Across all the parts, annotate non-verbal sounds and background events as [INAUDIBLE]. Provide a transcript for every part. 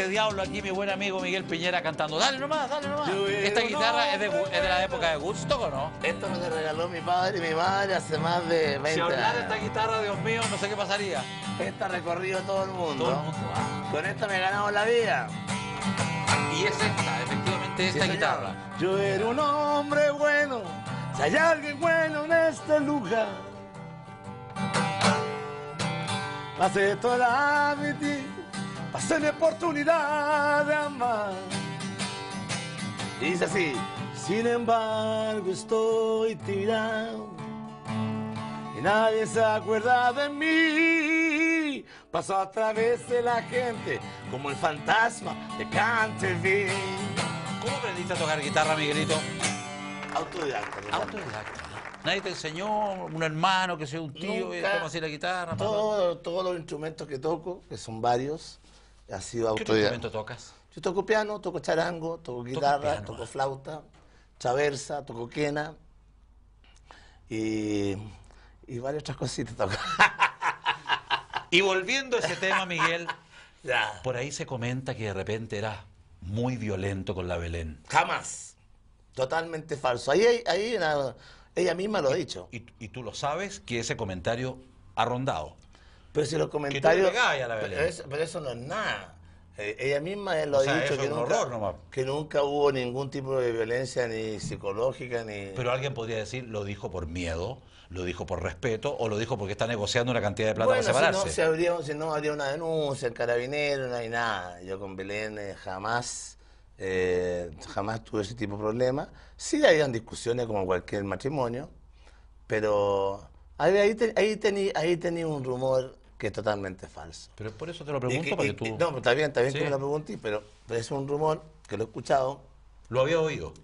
Este diablo aquí, mi buen amigo Miguel Piñera cantando. Dale nomás, dale nomás. Eh, ¿Esta guitarra es de, la época de GUSTO, o no? Esto me regaló mi padre y mi madre hace más de 20 años. Si hablara esta guitarra, Dios mío, no sé qué pasaría. Esta ha recorrido todo el mundo. Ah. Con esta me he ganado la vida. Y es esta, efectivamente, esta guitarra. Yo era un hombre bueno, si hay alguien bueno en este lugar. Pasé toda la vida pasé mi oportunidad de amar. Dice así. Sin embargo estoy tirado y nadie se acuerda de mí. Pasó a través de la gente como el fantasma de Canterville. ¿Cómo aprendiste a tocar guitarra, Miguelito? Autodidacta. Autodidacta. Nadie te enseñó, un hermano, que sea un tío, y eh, cómo hacer la guitarra. todos los instrumentos que toco, que son varios, sido ¿Qué instrumento tocas? Yo toco piano, toco charango, toco guitarra, toco ah. flauta, chaversa, toco quena y, varias otras cositas toco. [LAUGHS] y volviendo a ese tema, Miguel, [LAUGHS] por ahí se comenta que de repente era muy violento con la Belén. Jamás. Totalmente falso. Ahí, ahí, ella misma lo ha dicho. y tú lo sabes que ese comentario ha rondado. Pero si los comentarios... pero, eso, no es nada. Eh, ella misma lo ha dicho que nunca, que nunca hubo ningún tipo de violencia ni psicológica ni... Pero alguien podría decir, lo dijo por miedo, lo dijo por respeto o lo dijo porque está negociando una cantidad de plata para separarse. Si no, si, habría, no, habría una denuncia, el carabinero, no hay nada. Yo con Belén eh, jamás, eh, jamás tuve ese tipo de problema. Sí habían discusiones como cualquier matrimonio, pero ahí, ahí tenía un rumor que es totalmente falso. Pero por eso te lo pregunto, para tú... No, está bien, está bien que me lo pregunté, pero es un rumor que lo he escuchado. ¿Lo había oído?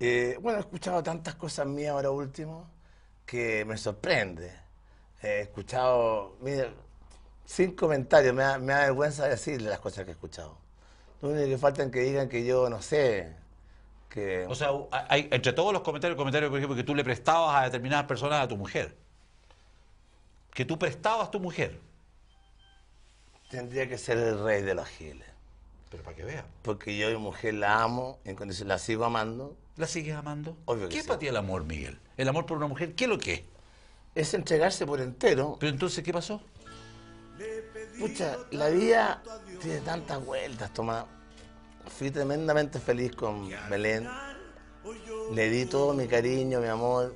Eh, bueno, he escuchado tantas cosas mías ahora último que me sorprende. Eh, he escuchado, mire, sin comentarios, me da, vergüenza decirle las cosas que he escuchado. Lo único que faltan que digan que yo, no sé, que... O sea, hay, entre todos los comentarios, comentarios, por ejemplo, que tú le prestabas a determinadas personas a tu mujer que tú prestabas tu mujer. Tendría que ser el rey de los giles. Pero para que vea. Porque yo mi mujer la amo, en se la sigo amando. ¿La sigues amando? Obvio que ¿Qué es para ti el amor, Miguel? ¿El amor por una mujer? ¿Qué es lo que es? Es entregarse por entero. Pero entonces, ¿qué pasó? Pucha, la vida tiene tantas vueltas, toma. Fui tremendamente feliz con Belén. Le di todo mi cariño, mi amor.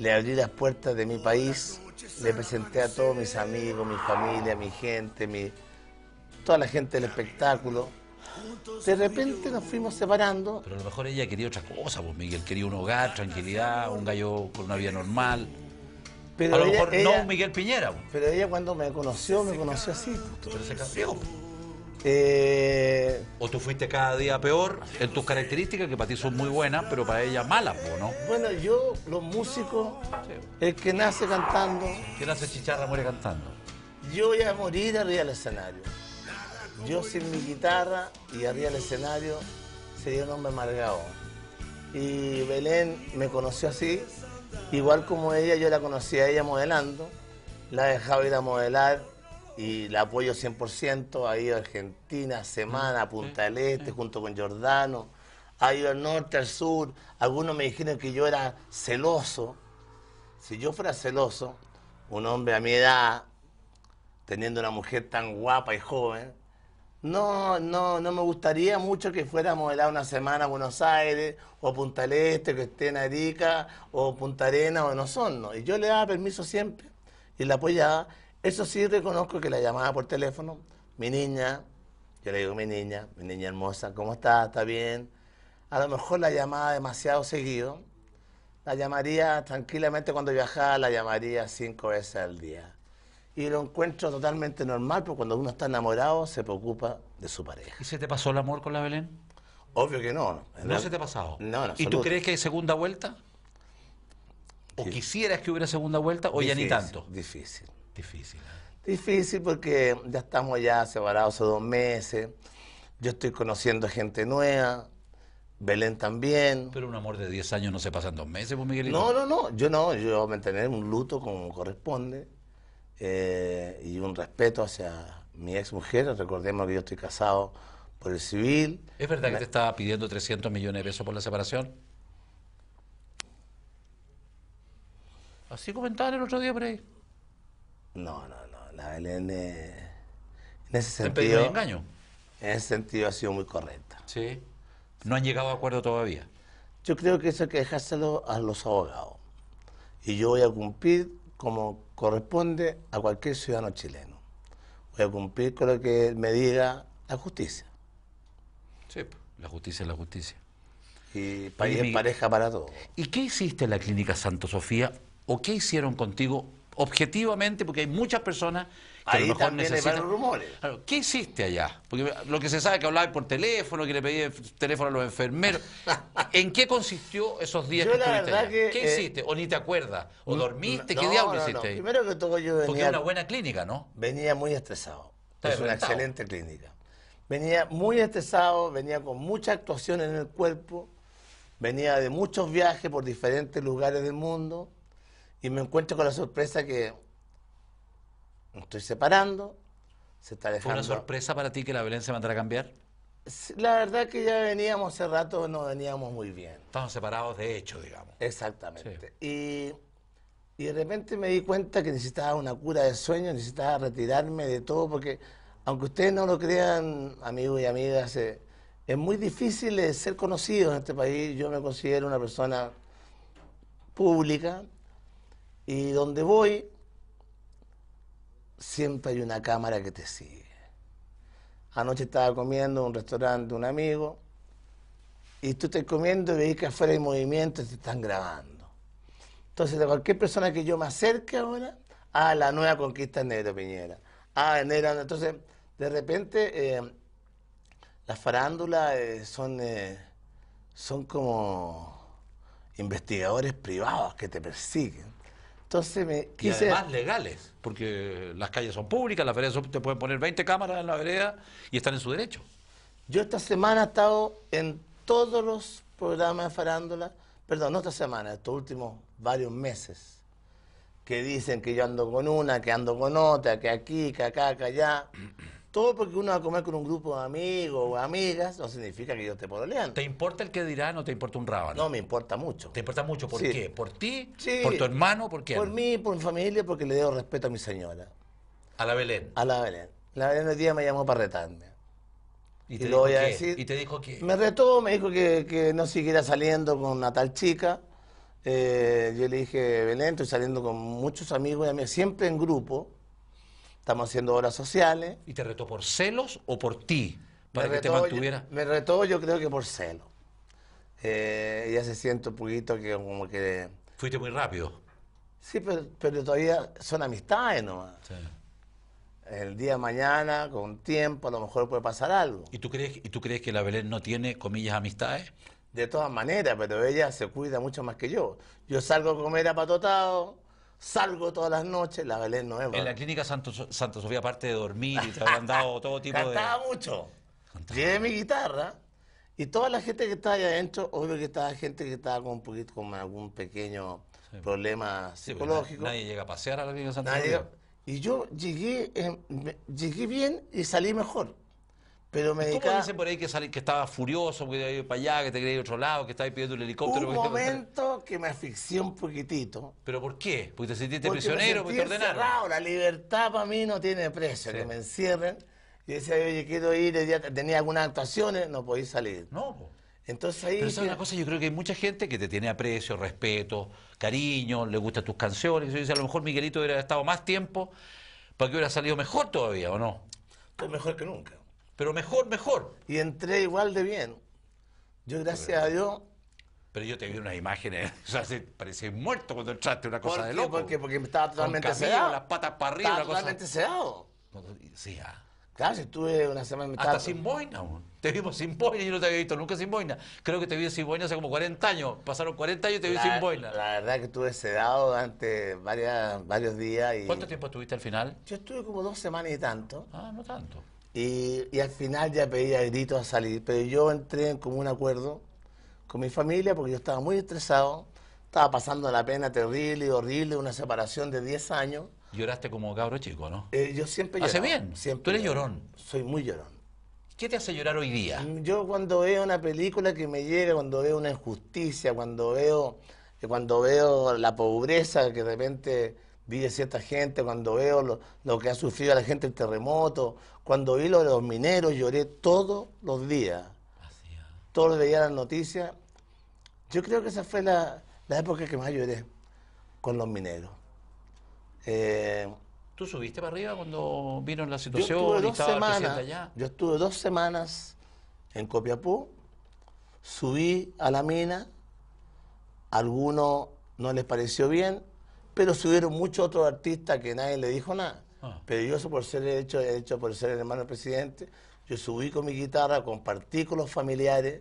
Le abrí las puertas de mi país le presenté a todos mis amigos, mi familia, mi gente, mi, toda la gente del espectáculo. De repente nos fuimos separando. Pero a lo mejor ella quería otra cosa, pues Miguel quería un hogar, tranquilidad, un gallo con una vida normal. Pero a lo mejor no Miguel Piñera. Pues. Pero ella cuando me conoció, me conoció así. Pues. Pero se cambió. Pues. Eh, o tú fuiste cada día peor en tus características, que para ti son muy buenas, pero para ella malas, ¿no? Bueno, yo, los músicos, el que nace cantando... que nace chicharra muere cantando. Yo voy a morir arriba del escenario. Yo sin mi guitarra y arriba del escenario sería un hombre amargado. Y Belén me conoció así, igual como ella, yo la conocí a ella modelando, la dejaba ir a modelar y la apoyo 100%, ha ido a Argentina, Semana, mm, Punta del mm, Este, mm. junto con Jordano, ha ido al norte, al sur, algunos me dijeron que yo era celoso. Si yo fuera celoso, un hombre a mi edad, teniendo una mujer tan guapa y joven, no, no, no me gustaría mucho que fuéramos a una semana a Buenos Aires, o a Punta del Este, que esté en Arica, o Punta Arena, o en Osorno. Y yo le daba permiso siempre, y la apoyaba, eso sí reconozco que la llamada por teléfono, mi niña, yo le digo mi niña, mi niña hermosa, ¿cómo está? ¿Está bien? A lo mejor la llamaba demasiado seguido. La llamaría tranquilamente cuando viajaba, la llamaría cinco veces al día. Y lo encuentro totalmente normal, porque cuando uno está enamorado se preocupa de su pareja. ¿Y se te pasó el amor con la Belén? Obvio que no. ¿No, se te ha pasado? No, no. ¿Y tú crees que hay segunda vuelta? ¿O quisieras que hubiera segunda vuelta o ya ni tanto? Difícil. Difícil. ¿eh? Difícil porque ya estamos ya separados hace dos meses. Yo estoy conociendo gente nueva. Belén también. Pero un amor de 10 años no se pasa en dos meses, pues Miguelito. No, no, no. Yo no. Yo voy a mantener un luto como corresponde eh, y un respeto hacia mi ex mujer. Recordemos que yo estoy casado por el civil. ¿Es verdad que te estaba pidiendo 300 millones de pesos por la separación? Así comentaban el otro día por ahí. No, no, no. La Belén, eh, en ese sentido. engaño? En ese sentido ha sido muy correcta. Sí. No han llegado a acuerdo todavía. Yo creo que eso hay que dejárselo a los abogados. Y yo voy a cumplir como corresponde a cualquier ciudadano chileno. Voy a cumplir con lo que me diga la justicia. Sí, pues, la justicia es la justicia. Y país pareja para todos. ¿Y qué hiciste en la clínica Santo Sofía o qué hicieron contigo objetivamente, porque hay muchas personas que a lo mejor necesitan... rumores. ¿Qué hiciste allá? Porque lo que se sabe es que hablaba por teléfono, que le pedía teléfono a los enfermeros. [LAUGHS] ¿En qué consistió esos días ¿Qué eh, hiciste? ¿O ni te acuerdas? ¿O dormiste? ¿Qué diablo hiciste Primero que todo yo venía... Porque era una buena clínica, ¿no? Venía muy estresado. Es una excelente clínica. Venía muy estresado, venía con mucha actuación en el cuerpo, venía de muchos viajes por diferentes lugares del mundo y me encuentro con la sorpresa que me estoy separando, se está dejando. ¿Fue una sorpresa para ti que la violencia se mandara a cambiar? La verdad que ya veníamos hace rato, no veníamos muy bien. Estamos separados de hecho, digamos. Exactamente. Y, y de repente me di cuenta que necesitaba una cura de sueño, necesitaba retirarme de todo, porque aunque ustedes no lo crean, amigos y amigas, eh, es muy difícil eh, ser conocido en este país. Yo me considero una persona pública, y donde voy, siempre hay una cámara que te sigue. Anoche estaba comiendo en un restaurante un amigo y tú estás comiendo y veis que afuera hay movimiento y te están grabando. Entonces, de cualquier persona que yo me acerque ahora, a ah, la nueva conquista Negro Piñera. Ah, Negro, entonces, de repente, eh, las farándulas eh, son, eh, son como investigadores privados que te persiguen entonces me quise... Y además legales, porque las calles son públicas, las veredas son, te pueden poner 20 cámaras en la vereda y están en su derecho. Yo esta semana he estado en todos los programas de farándula, perdón, no esta semana, estos últimos varios meses, que dicen que yo ando con una, que ando con otra, que aquí, que acá, que allá. Todo porque uno va a comer con un grupo de amigos o amigas, no significa que yo te oleando. ¿Te importa el que dirá o te importa un rábano? No, me importa mucho. ¿Te importa mucho? ¿Por qué? ¿Por ti? ¿Por tu hermano? ¿Por qué? Por mí, por mi familia, porque le debo respeto a mi señora. ¿A la Belén? A la Belén. La Belén hoy día me llamó para retarme. ¿Y, te, dijo voy a decir, ¿Y te dijo que... Me retó, me dijo que, que no siguiera saliendo con una tal chica. Eh, yo le dije, Belén, estoy saliendo con muchos amigos y amigas, siempre en grupo estamos haciendo obras sociales. ¿Y te retó por celos o por ti? Para que te mantuviera. me retó, yo creo que por celos. Eh, ya se siente un poquito que como que. Fuiste muy rápido. Sí, pero, todavía son amistades nomás. El día de mañana, con tiempo, a lo mejor puede pasar algo. ¿Y tú crees, y tú crees que la Belén no tiene, comillas, amistades? De todas maneras, pero ella se cuida mucho más que yo. Yo salgo a comer a patotado salgo todas las noches, la Belén no es. En la clínica Santo, Santa Sofía, aparte de dormir, y te todo [LAUGHS] tipo de. Cantaba mucho. Llevé mi guitarra y toda la gente que estaba ahí adentro, obvio que estaba gente que estaba con un poquito, con algún pequeño problema pues, psicológico. nadie, llega a pasear a la clínica Santa Sofía. Y yo llegué, eh, llegué bien y salí mejor. Pero me dicen por ahí que, estaba furioso, que iba para allá, que te quería ir a otro lado, que estaba pidiendo un helicóptero? Un momento que me asfixié un poquitito. ¿Pero por qué? ¿Porque te sentiste prisionero? porque te La libertad para mí no tiene precio, que me encierren. Y decía, oye, quiero ir, tenía algunas actuaciones, no podía salir. No, Entonces ahí. Pero es una cosa, yo creo que hay mucha gente que te tiene aprecio, respeto, cariño, le gustan tus canciones. Yo decía, a lo mejor Miguelito hubiera estado más tiempo para que hubiera salido mejor todavía, ¿o no? Estoy mejor que nunca pero mejor, mejor. Y entré igual de bien. Yo, gracias a Dios. Pero yo te vi unas imágenes, o [LAUGHS] sea, parecía muerto cuando entraste, una cosa de loco. ¿Por Porque me estaba totalmente sedado. las patas para arriba, estaba totalmente sedado. Sí, ah. Claro, si estuve una semana... Hasta sin boina, Te vimos sin boina, yo no te había visto nunca sin boina. Creo que te vi sin boina hace como 40 años. Pasaron 40 años y te vi sin boina. La verdad que estuve sedado durante varias, varios días y... ¿Cuánto tiempo estuviste al final? Yo estuve como dos semanas y tanto. Ah, no tanto. Y, al final ya pedía gritos a salir. Pero yo entré en común acuerdo con mi familia porque yo estaba muy estresado, estaba pasando la pena terrible y horrible, una separación de 10 años. Lloraste como cabro chico, ¿no? Eh, yo siempre lloro. ¿Hace bien? Siempre ¿Tú eres llorón? Soy muy llorón. ¿Qué te hace llorar hoy día? Mm, yo cuando veo una película que me llega, cuando veo una injusticia, cuando veo, cuando veo la pobreza que de repente vi a cierta gente, cuando veo lo, que ha sufrido la gente el terremoto, cuando vi lo de los mineros, lloré todos los días. Todos los días las noticias. Yo creo que esa fue la, la época que más lloré con los mineros. Eh, ¿Tú subiste para arriba cuando vieron la situación? Yo estuve, dos semanas, allá? yo estuve dos semanas en Copiapú, subí a la mina, algunos no les pareció bien, pero subieron muchos otros artistas que nadie le dijo nada. Ah. Pero yo, eso por ser el hecho, hecho por ser el hermano presidente, yo subí con mi guitarra, con partículos familiares.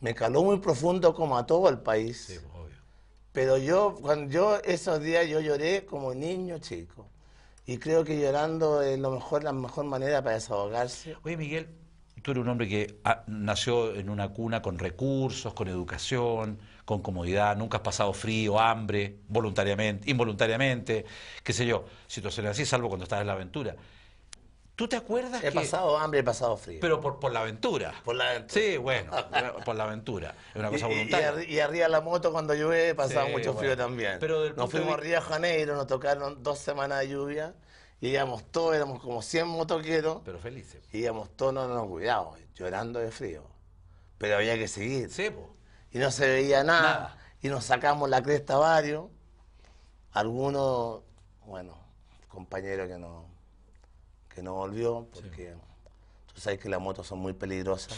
Me caló muy profundo como a todo el país. Sí, obvio. Pero yo, cuando yo esos días yo lloré como niño chico. Y creo que llorando es lo mejor, la mejor manera para desahogarse. Oye, Miguel, tú eres un hombre que nació en una cuna con recursos, con educación con comodidad, nunca has pasado frío, hambre, voluntariamente, involuntariamente, qué sé yo, situaciones así, salvo cuando estás en la aventura. ¿Tú te acuerdas he que... He pasado hambre, he pasado frío. Pero por, la aventura. Por la aventura. Sí, bueno, [LAUGHS] por la aventura. Es una cosa voluntaria. Y, arriba la moto cuando llueve he pasado mucho frío también. Pero nos fuimos a arriba a Janeiro, nos tocaron dos semanas de lluvia. Y íbamos todos, éramos como 100 motoqueros. Pero felices. íbamos todos, no, nos cuidábamos, llorando de frío. Pero había que seguir. Sí, y no se veía nada. Y nos sacamos la cresta varios. Algunos, bueno, compañero que no, que no volvió, porque tú sabes que las motos son muy peligrosas.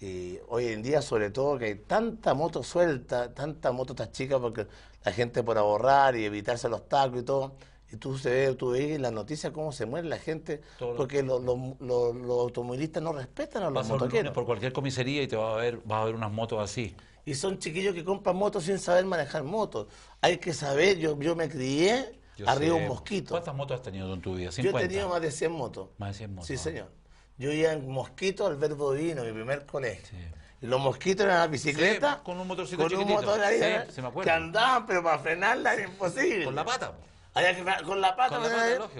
Y hoy en día, sobre todo, que hay tanta moto suelta, tanta moto tan chica, porque la gente por ahorrar y evitarse los tacos y todo, y tú, se, tú ves en las noticias cómo se muere la gente, porque los, los, automovilistas no respetan a los Vas por cualquier comisaría y te va a ver, vas a ver unas motos así. Y son chiquillos que compran motos sin saber manejar motos. Hay que saber, yo, yo me crié arriba un mosquito. ¿Cuántas motos has tenido en tu vida? Yo he tenido más de 100 motos. Más de 100 motos. Sí, ah. señor. Yo iba en mosquito al verbo vino mi primer colegio. Sí los mosquitos eran la bicicleta. con un motorcito con un motor sí, ¿eh? se me que andaban, pero para frenarla era imposible. Con la pata con la pata. Con la pata,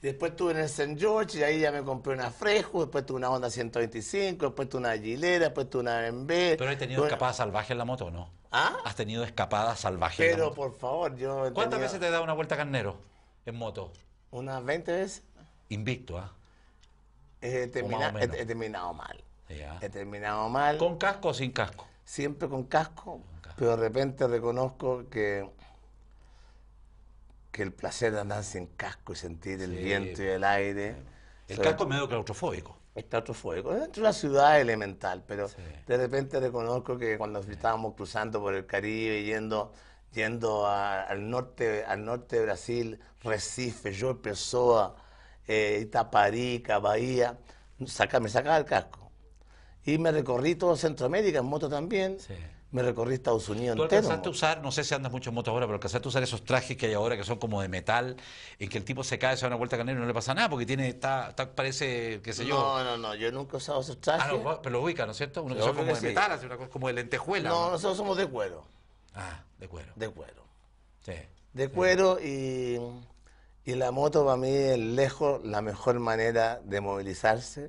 Después tuve en el St. George y ahí ya me compré una Fresco, después tuve una Honda 125, después tuve una aguilera después tuve una MB. Pero he tenido escapadas salvajes en la moto, ¿no? ¿Ah? Has tenido escapadas salvajes. Pero por favor, yo. ¿Cuántas veces te he dado una vuelta carnero en moto? Unas 20 veces. Invicto, ¿ah? He, terminado mal. He terminado mal. ¿Con casco o sin casco? Siempre con casco. pero de repente reconozco que que el placer de andar sin casco y sentir el viento y el aire. El casco es medio claustrofóbico. Es claustrofóbico. Es la ciudad elemental, pero de repente reconozco que cuando estábamos cruzando por el Caribe, yendo, yendo al, norte, al norte de Brasil, Recife, yo Pessoa, eh, Itaparica, Bahía, me sacaba el casco. Y me recorrí todo Centroamérica en moto también me recorrí Estados Unidos ¿Tú entero. alcanzaste a usar, no sé si andas mucho en moto ahora, pero alcanzaste a usar esos trajes que hay ahora que son como de metal, en que el tipo se cae, se da una vuelta canela y no le pasa nada, porque tiene, está, parece, qué sé yo. No, no, no, yo nunca he usado esos ah, trajes. Ah, pero lo ubica, ¿no es cierto? Uno que son como de metal, así, una cosa como de lentejuela. No, nosotros somos de cuero. Ah, de cuero. De cuero. Sí. De cuero y, y la moto para mí es lejos la mejor manera de movilizarse,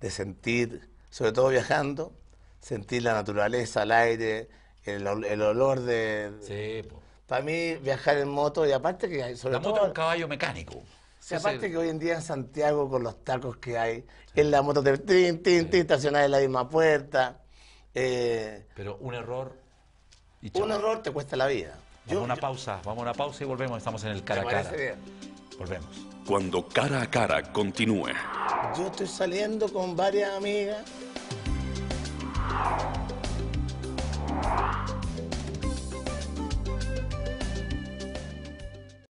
de sentir, sobre todo viajando sentir la naturaleza, el aire, el, olor de... Sí, Para mí viajar en moto y aparte que hay... La moto es un caballo mecánico. Y aparte que hoy en día en Santiago con los tacos que hay, en la moto te tin, tin, tin, en la misma puerta. Eh, Pero un error... un error te cuesta la vida. Vamos a una pausa, vamos a una pausa y volvemos. Estamos en el cara a cara. Volvemos. Cuando cara a cara continúe. Yo estoy saliendo con varias amigas Wow.